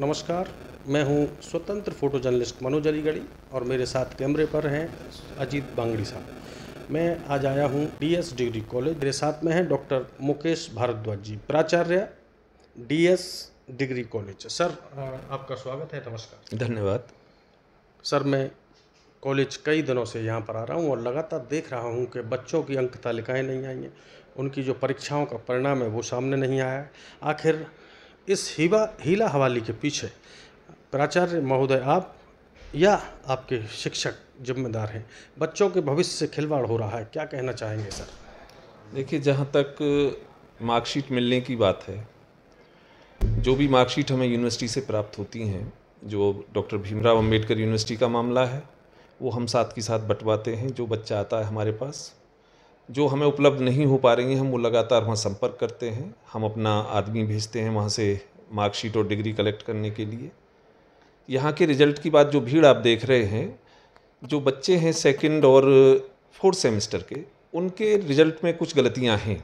नमस्कार मैं हूं स्वतंत्र फोटो जर्नलिस्ट मनोज अलीगढ़ी और मेरे साथ कैमरे पर हैं अजीत बांगड़ी साहब मैं आज आया हूं डीएस डिग्री कॉलेज मेरे साथ में हैं डॉक्टर मुकेश भारद्वाज जी प्राचार्य डीएस डिग्री कॉलेज सर आपका स्वागत है नमस्कार धन्यवाद सर मैं कॉलेज कई दिनों से यहाँ पर आ रहा हूँ और लगातार देख रहा हूँ कि बच्चों की अंक तालिकाएँ नहीं आई हैं उनकी जो परीक्षाओं का परिणाम है वो सामने नहीं आया आखिर इस हीवा हीला हवाले के पीछे प्राचार्य महोदय आप या आपके शिक्षक जिम्मेदार हैं बच्चों के भविष्य से खिलवाड़ हो रहा है क्या कहना चाहेंगे सर देखिए जहाँ तक मार्कशीट मिलने की बात है जो भी मार्कशीट हमें यूनिवर्सिटी से प्राप्त होती हैं जो डॉक्टर भीमराव अंबेडकर यूनिवर्सिटी का मामला है वो हम साथ के साथ बंटवाते हैं जो बच्चा आता है हमारे पास जो हमें उपलब्ध नहीं हो पा रही हैं हम वो लगातार वहाँ संपर्क करते हैं हम अपना आदमी भेजते हैं वहाँ से मार्कशीट और डिग्री कलेक्ट करने के लिए यहाँ के रिजल्ट की बात जो भीड़ आप देख रहे हैं जो बच्चे हैं सेकंड और फोर्थ सेमेस्टर के उनके रिजल्ट में कुछ गलतियाँ हैं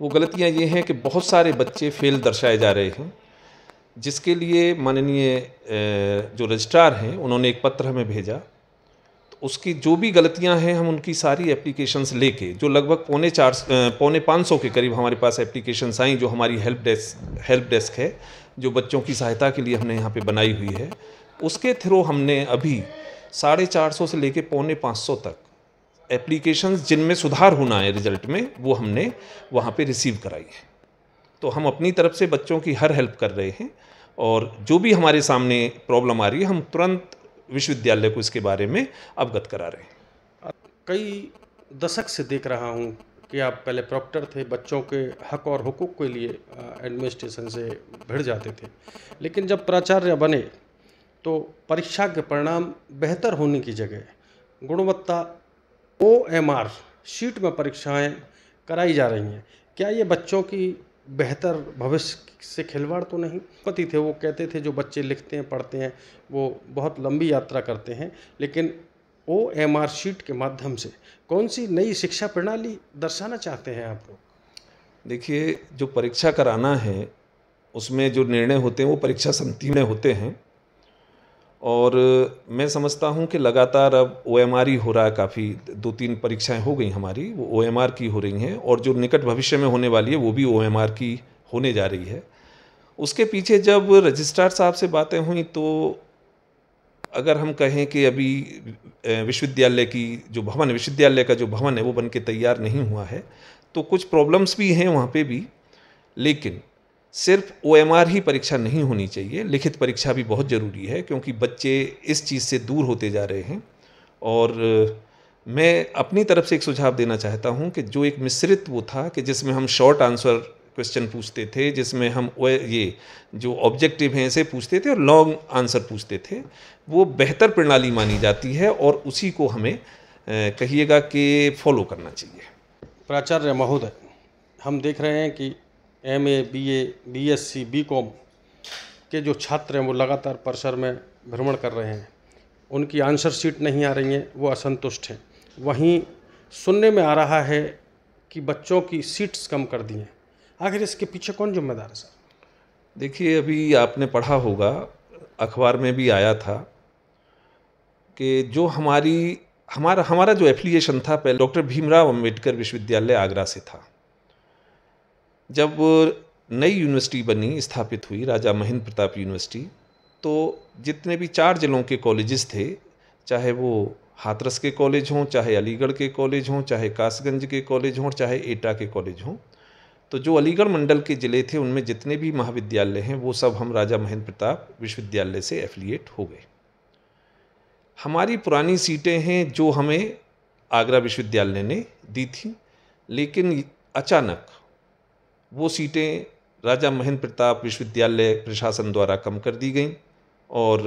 वो गलतियाँ ये हैं कि बहुत सारे बच्चे फेल दर्शाए जा रहे हैं जिसके लिए माननीय जो रजिस्ट्रार हैं उन्होंने एक पत्र हमें भेजा उसकी जो भी गलतियां हैं हम उनकी सारी एप्लीकेशंस लेके जो लगभग पौने चार पौने पाँच सौ के करीब हमारे पास एप्लीकेशंस आई जो हमारी हेल्प डेस्क हेल्प डेस्क है जो बच्चों की सहायता के लिए हमने यहाँ पे बनाई हुई है उसके थ्रू हमने अभी साढ़े चार सौ से लेके पौने पाँच सौ तक एप्लीकेशंस जिनमें सुधार होना है रिजल्ट में वो हमने वहाँ पर रिसीव कराई है तो हम अपनी तरफ से बच्चों की हर हेल्प कर रहे हैं और जो भी हमारे सामने प्रॉब्लम आ रही है हम तुरंत विश्वविद्यालय को इसके बारे में अवगत करा रहे हैं कई दशक से देख रहा हूँ कि आप पहले प्रॉक्टर थे बच्चों के हक और हुकूक के लिए एडमिनिस्ट्रेशन से भिड़ जाते थे लेकिन जब प्राचार्य बने तो परीक्षा के परिणाम बेहतर होने की जगह गुणवत्ता ओ एम आर शीट में परीक्षाएं कराई जा रही हैं क्या ये बच्चों की बेहतर भविष्य से खिलवाड़ तो नहीं पति थे वो कहते थे जो बच्चे लिखते हैं पढ़ते हैं वो बहुत लंबी यात्रा करते हैं लेकिन ओ एम आर शीट के माध्यम से कौन सी नई शिक्षा प्रणाली दर्शाना चाहते हैं आप लोग देखिए जो परीक्षा कराना है उसमें जो निर्णय होते हैं वो परीक्षा समिति में होते हैं और मैं समझता हूँ कि लगातार अब ओ एम आर ही हो रहा है काफ़ी दो तीन परीक्षाएं हो गई हमारी वो ओ एम आर की हो रही हैं और जो निकट भविष्य में होने वाली है वो भी ओ एम आर की होने जा रही है उसके पीछे जब रजिस्ट्रार साहब से बातें हुई तो अगर हम कहें कि अभी विश्वविद्यालय की जो भवन विश्वविद्यालय का जो भवन है वो बन के तैयार नहीं हुआ है तो कुछ प्रॉब्लम्स भी हैं वहाँ पर भी लेकिन सिर्फ ओ ही परीक्षा नहीं होनी चाहिए लिखित परीक्षा भी बहुत ज़रूरी है क्योंकि बच्चे इस चीज़ से दूर होते जा रहे हैं और मैं अपनी तरफ से एक सुझाव देना चाहता हूँ कि जो एक मिश्रित वो था कि जिसमें हम शॉर्ट आंसर क्वेश्चन पूछते थे जिसमें हम ये जो ऑब्जेक्टिव हैं ऐसे पूछते थे और लॉन्ग आंसर पूछते थे वो बेहतर प्रणाली मानी जाती है और उसी को हमें कहिएगा कि फॉलो करना चाहिए प्राचार्य महोदय हम देख रहे हैं कि M A B A B S C B com के जो छात्र हैं वो लगातार परिसर में भ्रमण कर रहे हैं उनकी आंसर सीट नहीं आ रही हैं वो असंतुष्ट हैं वहीं सुनने में आ रहा है कि बच्चों की सीट्स कम कर दी हैं आखिर इसके पीछे कौन जिम्मेदार है सर देखिए अभी आपने पढ़ा होगा अखबार में भी आया था कि जो हमारी हमारा हमारा जो एफिलिएशन था पहले डॉक्टर भीमराव अम्बेडकर विश्वविद्यालय आगरा से था जब नई यूनिवर्सिटी बनी स्थापित हुई राजा महेंद्र प्रताप यूनिवर्सिटी तो जितने भी चार ज़िलों के कॉलेजेस थे चाहे वो हाथरस के कॉलेज हों चाहे अलीगढ़ के कॉलेज हों चाहे कासगंज के कॉलेज हों चाहे एटा के कॉलेज हों तो जो अलीगढ़ मंडल के ज़िले थे उनमें जितने भी महाविद्यालय हैं वो सब हम राजा महेंद्र प्रताप विश्वविद्यालय से एफिलिएट हो गए हमारी पुरानी सीटें हैं जो हमें आगरा विश्वविद्यालय ने दी थी लेकिन अचानक वो सीटें राजा महेंद्र प्रताप विश्वविद्यालय प्रशासन द्वारा कम कर दी गई और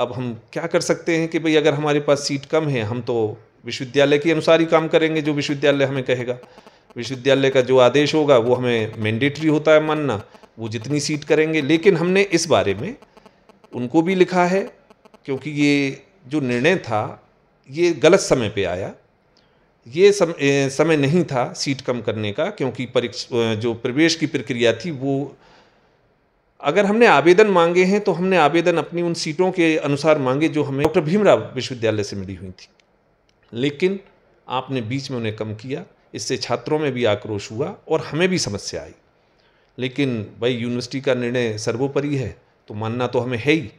अब हम क्या कर सकते हैं कि भाई अगर हमारे पास सीट कम है हम तो विश्वविद्यालय के अनुसार ही काम करेंगे जो विश्वविद्यालय हमें कहेगा विश्वविद्यालय का जो आदेश होगा वो हमें मैंडेटरी होता है मानना वो जितनी सीट करेंगे लेकिन हमने इस बारे में उनको भी लिखा है क्योंकि ये जो निर्णय था ये गलत समय पे आया ये सम, ए, समय नहीं था सीट कम करने का क्योंकि परीक्ष जो प्रवेश की प्रक्रिया थी वो अगर हमने आवेदन मांगे हैं तो हमने आवेदन अपनी उन सीटों के अनुसार मांगे जो हमें डॉक्टर भीमराव विश्वविद्यालय से मिली हुई थी लेकिन आपने बीच में उन्हें कम किया इससे छात्रों में भी आक्रोश हुआ और हमें भी समस्या आई लेकिन भाई यूनिवर्सिटी का निर्णय सर्वोपरि है तो मानना तो हमें है ही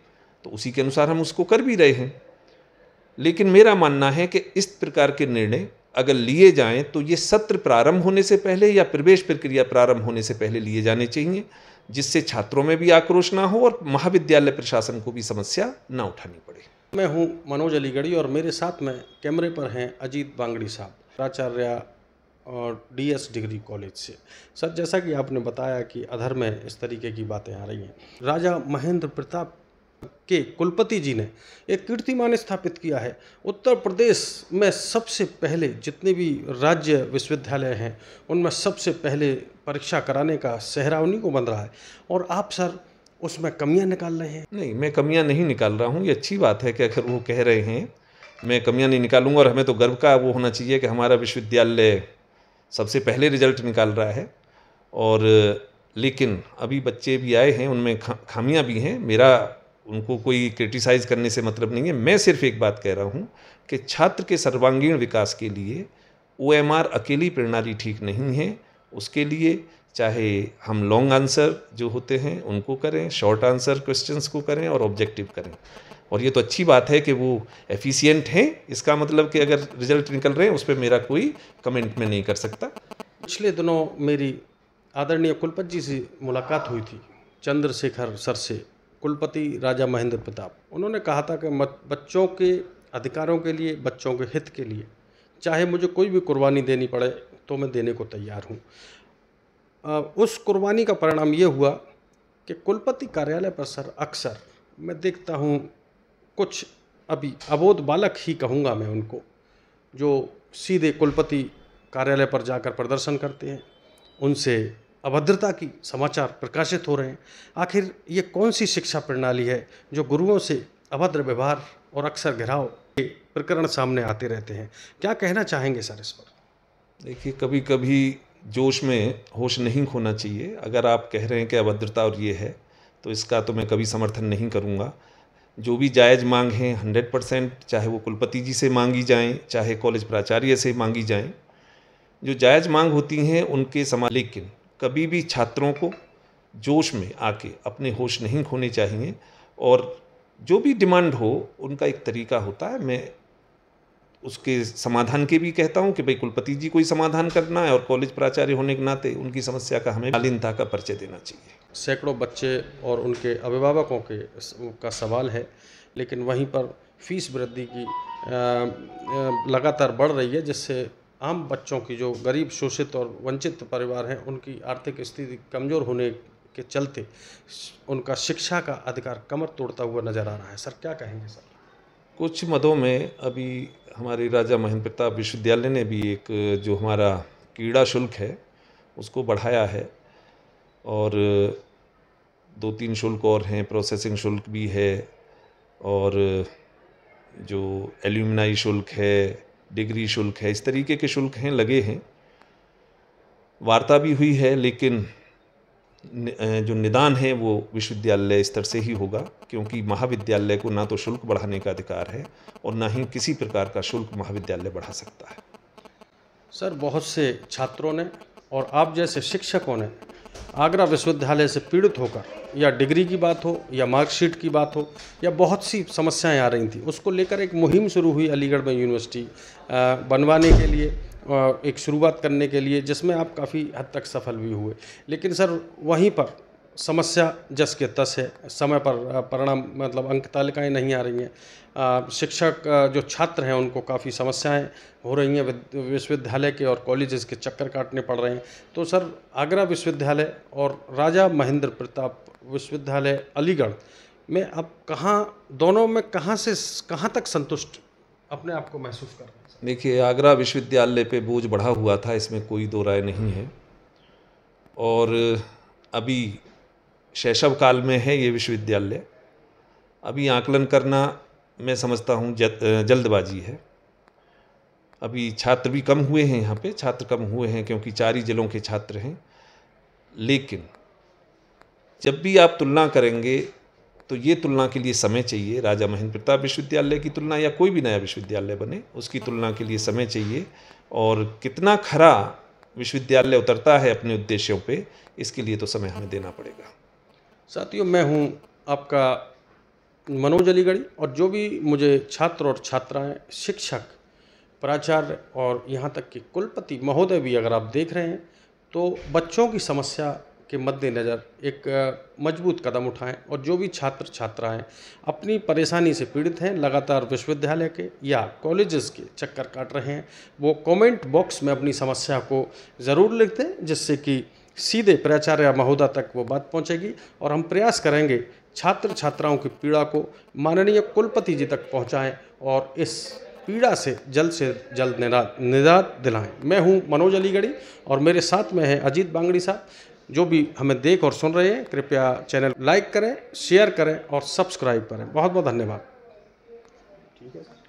तो उसी के अनुसार हम उसको कर भी रहे हैं लेकिन मेरा मानना है कि इस प्रकार के निर्णय अगर लिए जाएं तो ये सत्र प्रारंभ होने से पहले या प्रवेश प्रक्रिया प्रारंभ होने से पहले लिए जाने चाहिए जिससे छात्रों में भी आक्रोश ना हो और महाविद्यालय प्रशासन को भी समस्या ना उठानी पड़े मैं हूं मनोज अलीगढ़ी और मेरे साथ में कैमरे पर हैं अजीत बांगड़ी साहब प्राचार्य और डीएस डिग्री कॉलेज से सर जैसा कि आपने बताया कि अधर में इस तरीके की बातें आ रही हैं राजा महेंद्र प्रताप के कुलपति जी ने एक कीर्तिमान स्थापित किया है उत्तर प्रदेश में सबसे पहले जितने भी राज्य विश्वविद्यालय हैं उनमें सबसे पहले परीक्षा कराने का सहरा उन्हीं को बन रहा है और आप सर उसमें कमियां निकाल रहे हैं नहीं मैं कमियां नहीं निकाल रहा हूं ये अच्छी बात है कि अगर वो कह रहे हैं मैं कमियाँ नहीं निकालूंगा और हमें तो गर्व का वो होना चाहिए कि हमारा विश्वविद्यालय सबसे पहले रिजल्ट निकाल रहा है और लेकिन अभी बच्चे भी आए हैं उनमें खामियाँ खामियां भी हैं मेरा उनको कोई क्रिटिसाइज़ करने से मतलब नहीं है मैं सिर्फ एक बात कह रहा हूँ कि छात्र के सर्वांगीण विकास के लिए ओ अकेली प्रणाली ठीक नहीं है उसके लिए चाहे हम लॉन्ग आंसर जो होते हैं उनको करें शॉर्ट आंसर क्वेश्चंस को करें और ऑब्जेक्टिव करें और ये तो अच्छी बात है कि वो एफिशिएंट हैं इसका मतलब कि अगर रिजल्ट निकल रहे हैं उस पर मेरा कोई कमेंट में नहीं कर सकता पिछले दिनों मेरी आदरणीय कुलपत जी से मुलाकात हुई थी चंद्रशेखर सर से कुलपति राजा महेंद्र प्रताप उन्होंने कहा था कि बच्चों के अधिकारों के लिए बच्चों के हित के लिए चाहे मुझे कोई भी कुर्बानी देनी पड़े तो मैं देने को तैयार हूँ उस कुर्बानी का परिणाम ये हुआ कि कुलपति कार्यालय पर सर अक्सर मैं देखता हूँ कुछ अभी अबोध बालक ही कहूँगा मैं उनको जो सीधे कुलपति कार्यालय पर जाकर प्रदर्शन करते हैं उनसे अभद्रता की समाचार प्रकाशित हो रहे हैं आखिर ये कौन सी शिक्षा प्रणाली है जो गुरुओं से अभद्र व्यवहार और अक्सर घिराव के प्रकरण सामने आते रहते हैं क्या कहना चाहेंगे सर इस पर देखिए कभी कभी जोश में होश नहीं खोना चाहिए अगर आप कह रहे हैं कि अभद्रता और ये है तो इसका तो मैं कभी समर्थन नहीं करूँगा जो भी जायज़ मांग हैं हंड्रेड परसेंट चाहे वो कुलपति जी से मांगी जाएं चाहे कॉलेज प्राचार्य से मांगी जाएं जो जायज़ मांग होती हैं उनके समा लेकिन कभी भी छात्रों को जोश में आके अपने होश नहीं खोने चाहिए और जो भी डिमांड हो उनका एक तरीका होता है मैं उसके समाधान के भी कहता हूँ कि भाई कुलपति जी को ही समाधान करना है और कॉलेज प्राचार्य होने के नाते उनकी समस्या का हमें मालीनता का परिचय देना चाहिए सैकड़ों बच्चे और उनके अभिभावकों के का सवाल है लेकिन वहीं पर फीस वृद्धि की लगातार बढ़ रही है जिससे आम बच्चों की जो गरीब शोषित और वंचित परिवार हैं उनकी आर्थिक स्थिति कमज़ोर होने के चलते उनका शिक्षा का अधिकार कमर तोड़ता हुआ नज़र आ रहा है सर क्या कहेंगे सर कुछ मदों में अभी हमारे राजा महेंद्र प्रताप विश्वविद्यालय ने भी एक जो हमारा कीड़ा शुल्क है उसको बढ़ाया है और दो तीन शुल्क और हैं प्रोसेसिंग शुल्क भी है और जो एल्यूमिनाई शुल्क है डिग्री शुल्क है इस तरीके के शुल्क हैं लगे हैं वार्ता भी हुई है लेकिन जो निदान है वो विश्वविद्यालय स्तर से ही होगा क्योंकि महाविद्यालय को ना तो शुल्क बढ़ाने का अधिकार है और ना ही किसी प्रकार का शुल्क महाविद्यालय बढ़ा सकता है सर बहुत से छात्रों ने और आप जैसे शिक्षकों ने आगरा विश्वविद्यालय से पीड़ित होकर या डिग्री की बात हो या मार्कशीट की बात हो या बहुत सी समस्याएं आ रही थी उसको लेकर एक मुहिम शुरू हुई अलीगढ़ में यूनिवर्सिटी बनवाने के लिए एक शुरुआत करने के लिए जिसमें आप काफ़ी हद तक सफल भी हुए लेकिन सर वहीं पर समस्या जस के तस है समय पर परिणाम मतलब अंक तालिकाएँ नहीं आ रही हैं शिक्षक जो छात्र हैं उनको काफ़ी समस्याएं हो रही हैं विश्वविद्यालय के और कॉलेजेस के चक्कर काटने पड़ रहे हैं तो सर आगरा विश्वविद्यालय और राजा महेंद्र प्रताप विश्वविद्यालय अलीगढ़ में आप कहाँ दोनों में कहाँ से कहाँ तक संतुष्ट अपने आप को महसूस कर रहे हैं देखिए आगरा विश्वविद्यालय पे बोझ बढ़ा हुआ था इसमें कोई दो राय नहीं है और अभी शैशव काल में है ये विश्वविद्यालय अभी आकलन करना मैं समझता हूँ जल्दबाजी है अभी छात्र भी कम हुए हैं यहाँ पे छात्र कम हुए हैं क्योंकि चार ही जिलों के छात्र हैं लेकिन जब भी आप तुलना करेंगे तो ये तुलना के लिए समय चाहिए राजा महेंद्र प्रताप विश्वविद्यालय की तुलना या कोई भी नया विश्वविद्यालय बने उसकी तुलना के लिए समय चाहिए और कितना खरा विश्वविद्यालय उतरता है अपने उद्देश्यों पे इसके लिए तो समय हमें देना पड़ेगा साथियों मैं हूँ आपका मनोज अलीगढ़ी और जो भी मुझे छात्र और छात्राएं शिक्षक प्राचार्य और यहाँ तक कि कुलपति महोदय भी अगर आप देख रहे हैं तो बच्चों की समस्या के मद्देनज़र एक मजबूत कदम उठाएं और जो भी छात्र छात्राएं अपनी परेशानी से पीड़ित हैं लगातार विश्वविद्यालय के या कॉलेजेस के चक्कर काट रहे हैं वो कमेंट बॉक्स में अपनी समस्या को ज़रूर लिख दें जिससे कि सीधे प्राचार्य महोदय तक वो बात पहुंचेगी और हम प्रयास करेंगे छात्र छात्राओं की पीड़ा को माननीय कुलपति जी तक पहुँचाएँ और इस पीड़ा से जल्द से जल्द निरात निजात दिलाएं मैं हूं मनोज अलीगढ़ी और मेरे साथ में है अजीत बांगड़ी साहब जो भी हमें देख और सुन रहे हैं कृपया चैनल लाइक करें शेयर करें और सब्सक्राइब करें बहुत बहुत धन्यवाद ठीक है